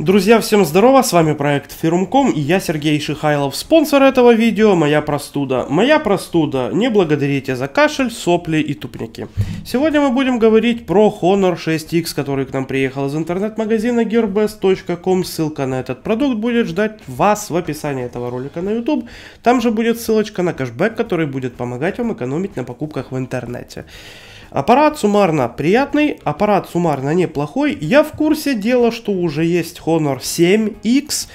Друзья, всем здорова! с вами проект Фирмком и я Сергей Шихайлов, спонсор этого видео «Моя простуда». «Моя простуда. Не благодарите за кашель, сопли и тупники». Сегодня мы будем говорить про Honor 6X, который к нам приехал из интернет-магазина gearbest.com. Ссылка на этот продукт будет ждать вас в описании этого ролика на YouTube. Там же будет ссылочка на кэшбэк, который будет помогать вам экономить на покупках в интернете. Аппарат суммарно приятный, аппарат суммарно неплохой. Я в курсе дела, что уже есть Honor 7X,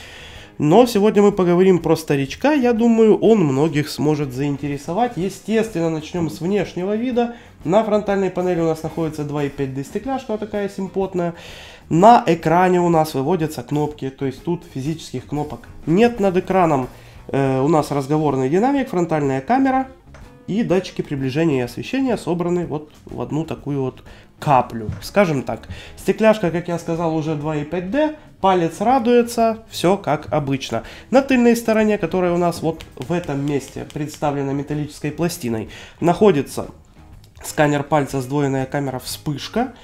но сегодня мы поговорим про старичка. Я думаю, он многих сможет заинтересовать. Естественно, начнем с внешнего вида. На фронтальной панели у нас находится 2,5D стекляшка, вот такая симпотная. На экране у нас выводятся кнопки, то есть тут физических кнопок нет над экраном. Э, у нас разговорный динамик, фронтальная камера, и датчики приближения и освещения собраны вот в одну такую вот каплю. Скажем так, стекляшка, как я сказал, уже 2.5D, палец радуется, все как обычно. На тыльной стороне, которая у нас вот в этом месте представлена металлической пластиной, находится сканер пальца, сдвоенная камера, вспышка.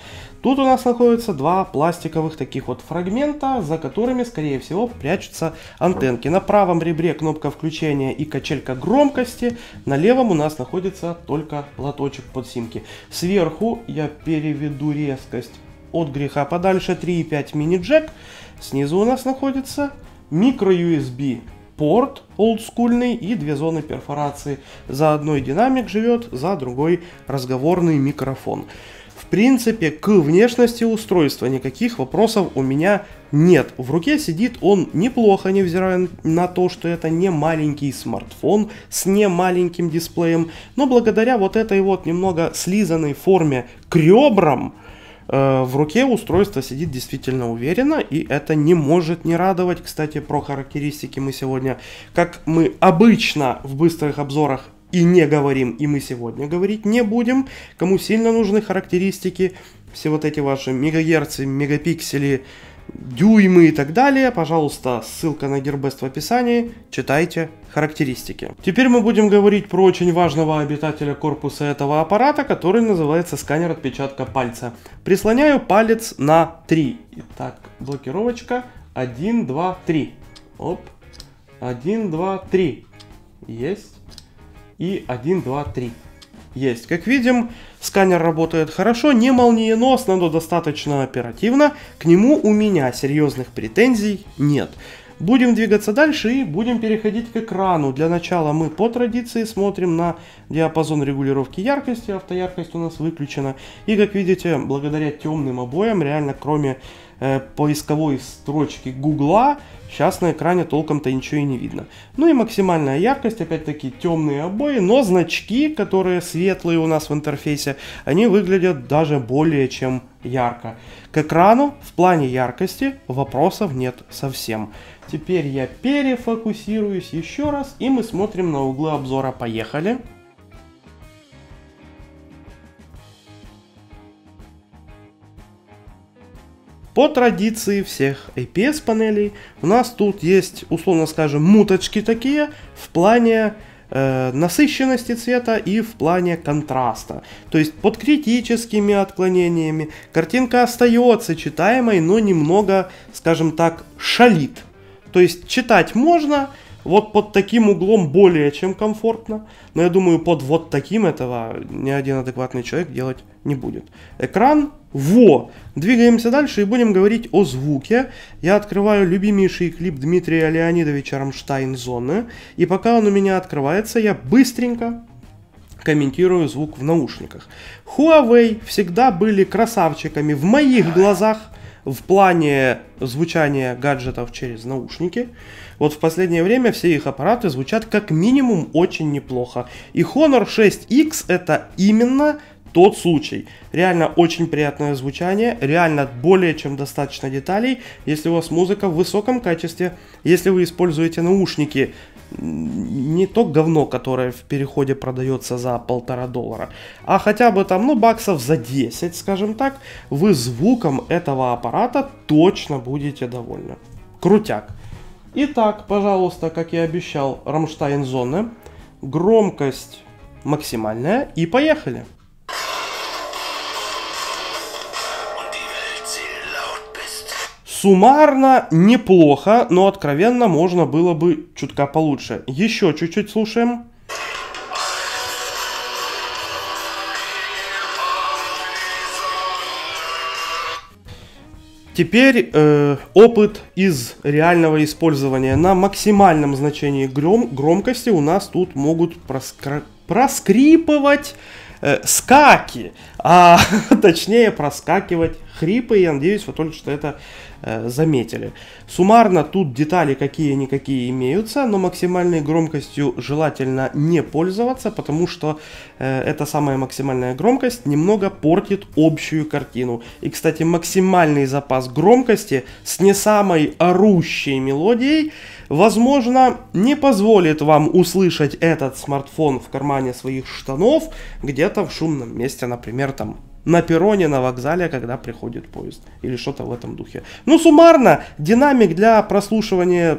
Тут у нас находятся два пластиковых таких вот фрагмента, за которыми, скорее всего, прячутся антенки. На правом ребре кнопка включения и качелька громкости, на левом у нас находится только лоточек под симки. Сверху я переведу резкость от греха подальше 3.5 мини-джек. Снизу у нас находится микро-USB порт олдскульный и две зоны перфорации. За одной динамик живет, за другой разговорный микрофон принципе, к внешности устройства никаких вопросов у меня нет. В руке сидит он неплохо, невзирая на то, что это не маленький смартфон с не маленьким дисплеем. Но благодаря вот этой вот немного слизанной форме к ребрам, э, в руке устройство сидит действительно уверенно, и это не может не радовать. Кстати, про характеристики мы сегодня, как мы обычно в быстрых обзорах и не говорим, и мы сегодня говорить не будем. Кому сильно нужны характеристики, все вот эти ваши мегагерцы, мегапиксели, дюймы и так далее, пожалуйста, ссылка на Гербест в описании, читайте характеристики. Теперь мы будем говорить про очень важного обитателя корпуса этого аппарата, который называется сканер отпечатка пальца. Прислоняю палец на 3. Итак, блокировочка 1, 2, 3. Оп. 1, 2, 3. Есть и 1, 2, 3 есть. Как видим, сканер работает хорошо, не молниеносно, но достаточно оперативно. К нему у меня серьезных претензий нет. Будем двигаться дальше и будем переходить к экрану. Для начала мы по традиции смотрим на диапазон регулировки яркости. Автояркость у нас выключена. И как видите, благодаря темным обоям, реально кроме э, поисковой строчки Гугла, сейчас на экране толком-то ничего и не видно. Ну и максимальная яркость, опять-таки темные обои, но значки, которые светлые у нас в интерфейсе, они выглядят даже более чем ярко. К экрану в плане яркости вопросов нет совсем. Теперь я перефокусируюсь еще раз, и мы смотрим на углы обзора. Поехали! Поехали! По традиции всех APS панелей у нас тут есть, условно скажем, муточки такие в плане э, насыщенности цвета и в плане контраста. То есть под критическими отклонениями картинка остается читаемой, но немного, скажем так, шалит. То есть читать можно, вот под таким углом более чем комфортно, но я думаю, под вот таким этого ни один адекватный человек делать не будет. Экран во! Двигаемся дальше и будем говорить о звуке. Я открываю любимейший клип Дмитрия Леонидовича «Рамштайн Зоны». И пока он у меня открывается, я быстренько комментирую звук в наушниках. Huawei всегда были красавчиками в моих глазах – в плане звучания гаджетов через наушники. Вот в последнее время все их аппараты звучат как минимум очень неплохо. И Honor 6X это именно тот случай. Реально очень приятное звучание, реально более чем достаточно деталей, если у вас музыка в высоком качестве, если вы используете наушники не то говно, которое в переходе продается за полтора доллара, а хотя бы там, ну, баксов за 10, скажем так, вы звуком этого аппарата точно будете довольны. Крутяк. Итак, пожалуйста, как и обещал, Рамштайн зоны, громкость максимальная и поехали. Суммарно неплохо, но откровенно можно было бы чутка получше. Еще чуть-чуть слушаем. Теперь э, опыт из реального использования. На максимальном значении гром, громкости у нас тут могут проскр... проскрипывать э, скаки, а точнее проскакивать хрипы. Я надеюсь, вы только что это э, заметили. Суммарно тут детали какие-никакие имеются, но максимальной громкостью желательно не пользоваться, потому что э, эта самая максимальная громкость немного портит общую картину. И, кстати, максимальный запас громкости с не самой орущей мелодией, возможно, не позволит вам услышать этот смартфон в кармане своих штанов где-то в шумном месте, например, там на перроне, на вокзале, когда приходит поезд. Или что-то в этом духе. Ну, суммарно, динамик для прослушивания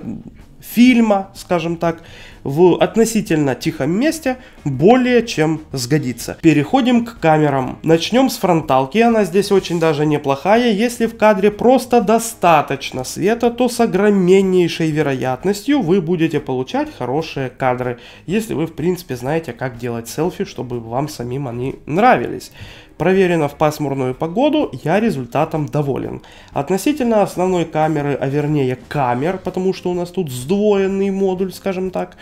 фильма, скажем так, в относительно тихом месте более чем сгодится. Переходим к камерам. Начнем с фронталки, она здесь очень даже неплохая. Если в кадре просто достаточно света, то с огромнейшей вероятностью вы будете получать хорошие кадры, если вы в принципе знаете, как делать селфи, чтобы вам самим они нравились. Проверено в пасмурную погоду, я результатом доволен. Относительно основной камеры, а вернее камер, потому что у нас тут сдвоенный модуль, скажем так,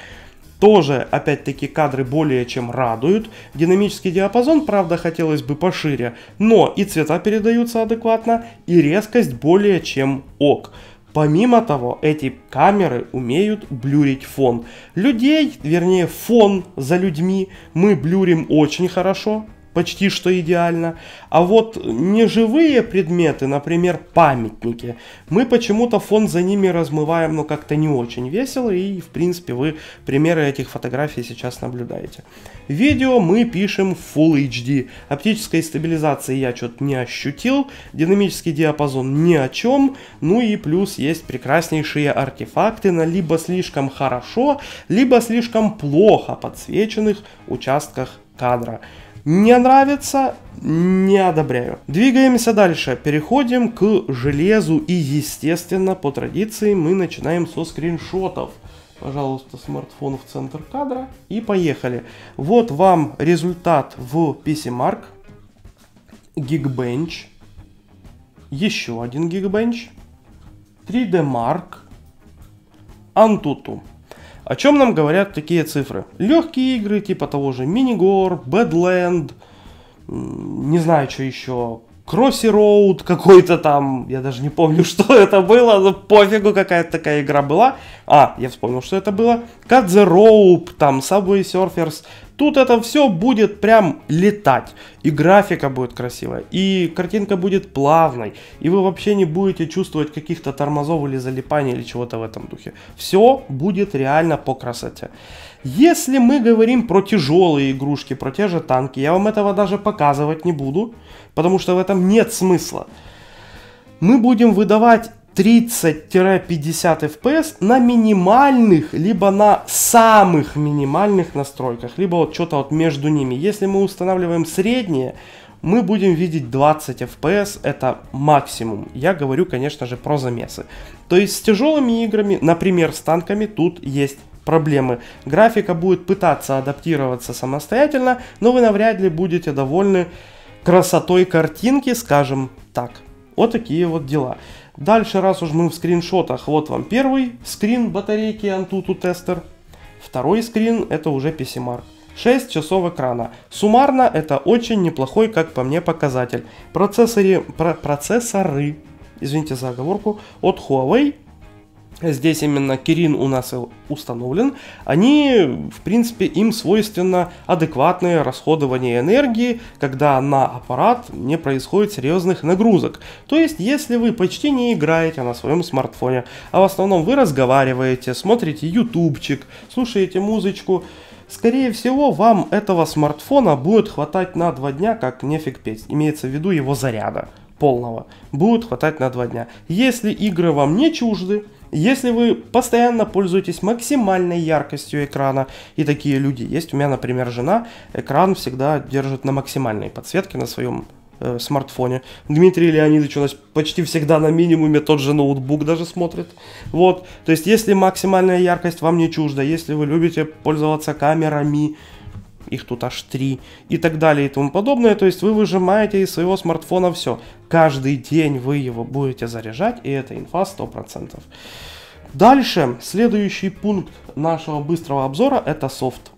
тоже, опять-таки, кадры более чем радуют. Динамический диапазон, правда, хотелось бы пошире, но и цвета передаются адекватно, и резкость более чем ок. Помимо того, эти камеры умеют блюрить фон. Людей, вернее фон за людьми, мы блюрим очень хорошо, почти что идеально. А вот неживые предметы, например, памятники, мы почему-то фон за ними размываем, но ну, как-то не очень весело, и в принципе вы примеры этих фотографий сейчас наблюдаете. Видео мы пишем в Full HD. Оптической стабилизации я что-то не ощутил, динамический диапазон ни о чем, ну и плюс есть прекраснейшие артефакты на либо слишком хорошо, либо слишком плохо подсвеченных участках кадра. Не нравится, не одобряю. Двигаемся дальше. Переходим к железу. И, естественно, по традиции мы начинаем со скриншотов. Пожалуйста, смартфон в центр кадра. И поехали. Вот вам результат в PCMark. Geekbench. Еще один Geekbench. 3D Mark. Antutu. О чем нам говорят такие цифры? Легкие игры, типа того же Минигор, Бэдленд, не знаю, что еще, Кросси Роуд какой-то там, я даже не помню, что это было, но пофигу, какая-то такая игра была. А, я вспомнил, что это было. Cut the там Subway Surfers, Тут это все будет прям летать. И графика будет красивая, и картинка будет плавной, и вы вообще не будете чувствовать каких-то тормозов или залипаний или чего-то в этом духе. Все будет реально по красоте. Если мы говорим про тяжелые игрушки, про те же танки, я вам этого даже показывать не буду, потому что в этом нет смысла. Мы будем выдавать 30-50 FPS на минимальных, либо на самых минимальных настройках, либо вот что-то вот между ними. Если мы устанавливаем средние, мы будем видеть 20 FPS, это максимум. Я говорю, конечно же, про замесы. То есть с тяжелыми играми, например, с танками, тут есть проблемы. Графика будет пытаться адаптироваться самостоятельно, но вы навряд ли будете довольны красотой картинки, скажем так. Вот такие вот дела. Дальше, раз уж мы в скриншотах, вот вам первый скрин батарейки Antutu Tester. Второй скрин это уже PCMark. 6 часов экрана. Суммарно это очень неплохой, как по мне, показатель. Процессоры, про, процессоры извините за оговорку, от Huawei здесь именно Кирин у нас установлен, они, в принципе, им свойственно адекватное расходование энергии, когда на аппарат не происходит серьезных нагрузок. То есть, если вы почти не играете на своем смартфоне, а в основном вы разговариваете, смотрите ютубчик, слушаете музычку, Скорее всего, вам этого смартфона будет хватать на два дня, как нефиг петь. Имеется в виду его заряда полного. Будет хватать на два дня. Если игры вам не чужды, если вы постоянно пользуетесь максимальной яркостью экрана, и такие люди есть, у меня, например, жена, экран всегда держит на максимальной подсветке на своем э, смартфоне. Дмитрий Леонидович у нас почти всегда на минимуме тот же ноутбук даже смотрит. Вот, то есть если максимальная яркость вам не чужда, если вы любите пользоваться камерами, их тут аж три и так далее и тому подобное. То есть вы выжимаете из своего смартфона все. Каждый день вы его будете заряжать, и это инфа 100%. Дальше, следующий пункт нашего быстрого обзора это софт.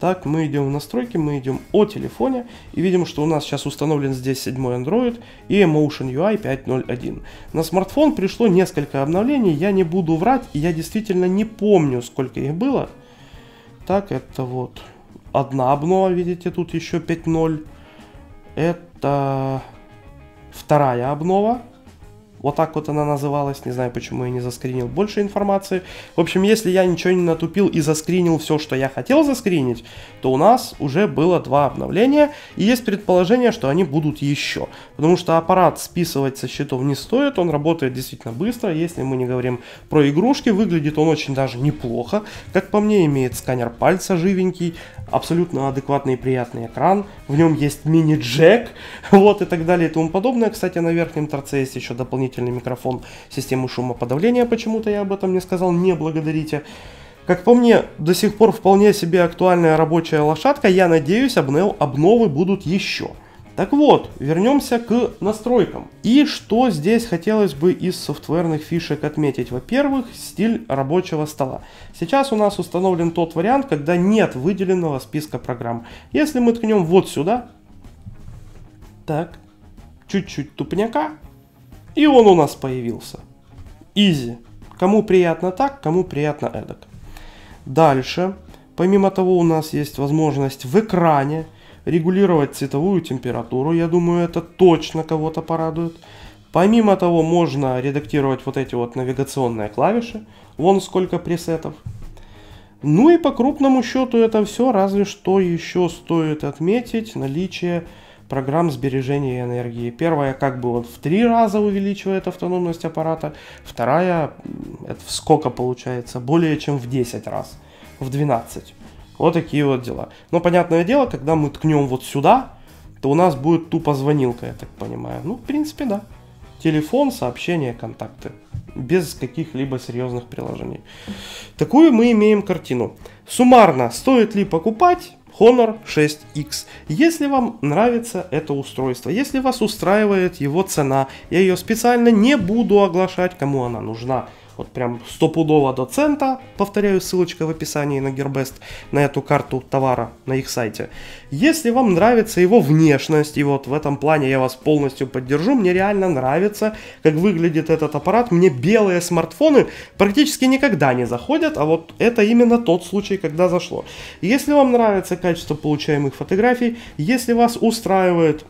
Так, мы идем в настройки, мы идем о телефоне и видим, что у нас сейчас установлен здесь 7 Android и Emotion UI 5.0.1. На смартфон пришло несколько обновлений, я не буду врать, я действительно не помню, сколько их было. Так, это вот одна обнова, видите, тут еще 5.0. Это вторая обнова. Вот так вот она называлась, не знаю, почему я не заскринил больше информации. В общем, если я ничего не натупил и заскринил все, что я хотел заскринить, то у нас уже было два обновления, и есть предположение, что они будут еще. Потому что аппарат списывать со счетов не стоит, он работает действительно быстро, если мы не говорим про игрушки, выглядит он очень даже неплохо. Как по мне, имеет сканер пальца живенький, абсолютно адекватный и приятный экран, в нем есть мини-джек, вот и так далее и тому подобное. Кстати, на верхнем торце есть еще дополнительный дополнительный микрофон системы шумоподавления, почему-то я об этом не сказал, не благодарите. Как по мне, до сих пор вполне себе актуальная рабочая лошадка, я надеюсь, обнов... обновы будут еще. Так вот, вернемся к настройкам. И что здесь хотелось бы из софтверных фишек отметить? Во-первых, стиль рабочего стола. Сейчас у нас установлен тот вариант, когда нет выделенного списка программ. Если мы ткнем вот сюда, так, чуть-чуть тупняка, и он у нас появился. Изи. Кому приятно так, кому приятно эдак. Дальше, помимо того, у нас есть возможность в экране регулировать цветовую температуру. Я думаю, это точно кого-то порадует. Помимо того, можно редактировать вот эти вот навигационные клавиши. Вон сколько пресетов. Ну и по крупному счету это все, разве что еще стоит отметить наличие программ сбережения энергии. Первая как бы вот в три раза увеличивает автономность аппарата, вторая, это сколько получается, более чем в 10 раз, в 12. Вот такие вот дела. Но понятное дело, когда мы ткнем вот сюда, то у нас будет тупо звонилка, я так понимаю. Ну, в принципе, да. Телефон, сообщения, контакты. Без каких-либо серьезных приложений. Такую мы имеем картину. Суммарно, стоит ли покупать? Honor 6X. Если вам нравится это устройство, если вас устраивает его цена, я ее специально не буду оглашать, кому она нужна. Вот прям стопудово до цента, повторяю, ссылочка в описании на гербест на эту карту товара на их сайте. Если вам нравится его внешность, и вот в этом плане я вас полностью поддержу, мне реально нравится, как выглядит этот аппарат. Мне белые смартфоны практически никогда не заходят, а вот это именно тот случай, когда зашло. Если вам нравится качество получаемых фотографий, если вас устраивает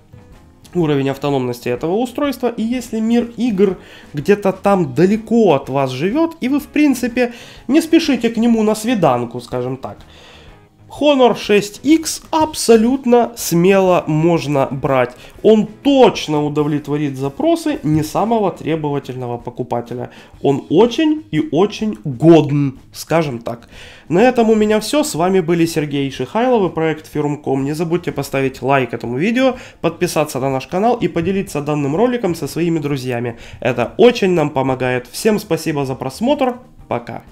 уровень автономности этого устройства, и если мир игр где-то там далеко от вас живет, и вы в принципе не спешите к нему на свиданку, скажем так – Honor 6X абсолютно смело можно брать. Он точно удовлетворит запросы не самого требовательного покупателя. Он очень и очень годен, скажем так. На этом у меня все. С вами были Сергей Шихайлов и проект Фирмком. Не забудьте поставить лайк этому видео, подписаться на наш канал и поделиться данным роликом со своими друзьями. Это очень нам помогает. Всем спасибо за просмотр. Пока.